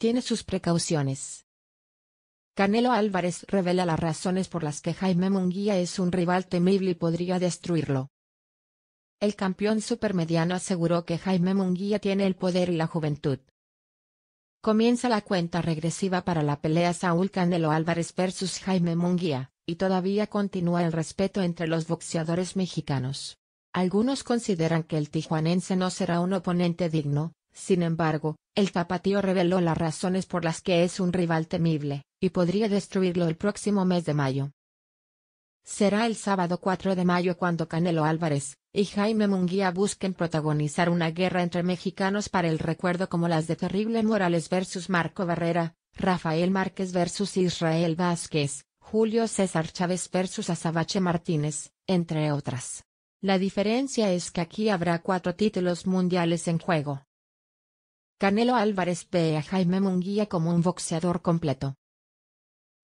tiene sus precauciones. Canelo Álvarez revela las razones por las que Jaime Munguía es un rival temible y podría destruirlo. El campeón supermediano aseguró que Jaime Munguía tiene el poder y la juventud. Comienza la cuenta regresiva para la pelea Saúl Canelo Álvarez versus Jaime Munguía, y todavía continúa el respeto entre los boxeadores mexicanos. Algunos consideran que el tijuanense no será un oponente digno, sin embargo, el zapatío reveló las razones por las que es un rival temible, y podría destruirlo el próximo mes de mayo. Será el sábado 4 de mayo cuando Canelo Álvarez y Jaime Munguía busquen protagonizar una guerra entre mexicanos para el recuerdo como las de Terrible Morales versus Marco Barrera, Rafael Márquez versus Israel Vázquez, Julio César Chávez versus Azabache Martínez, entre otras. La diferencia es que aquí habrá cuatro títulos mundiales en juego. Canelo Álvarez ve a Jaime Munguía como un boxeador completo.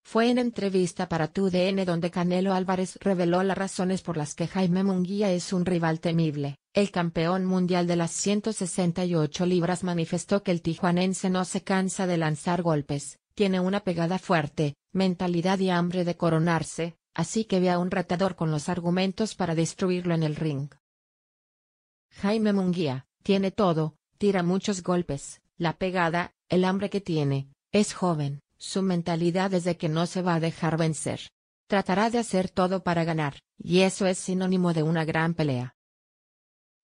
Fue en entrevista para DN donde Canelo Álvarez reveló las razones por las que Jaime Munguía es un rival temible. El campeón mundial de las 168 libras manifestó que el tijuanense no se cansa de lanzar golpes, tiene una pegada fuerte, mentalidad y hambre de coronarse, así que ve a un ratador con los argumentos para destruirlo en el ring. Jaime Munguía, tiene todo, Tira muchos golpes, la pegada, el hambre que tiene, es joven, su mentalidad es de que no se va a dejar vencer. Tratará de hacer todo para ganar, y eso es sinónimo de una gran pelea.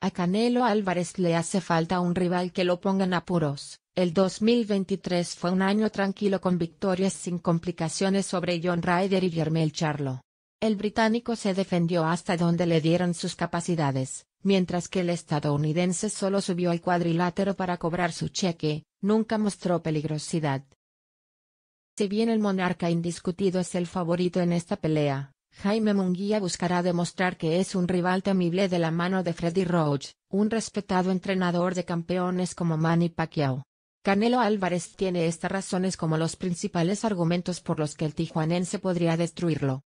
A Canelo Álvarez le hace falta un rival que lo ponga en apuros. El 2023 fue un año tranquilo con victorias sin complicaciones sobre John Ryder y Jermel Charlo. El británico se defendió hasta donde le dieron sus capacidades, mientras que el estadounidense solo subió al cuadrilátero para cobrar su cheque, nunca mostró peligrosidad. Si bien el monarca indiscutido es el favorito en esta pelea, Jaime Munguía buscará demostrar que es un rival temible de la mano de Freddy Roach, un respetado entrenador de campeones como Manny Pacquiao. Canelo Álvarez tiene estas razones como los principales argumentos por los que el tijuanense podría destruirlo.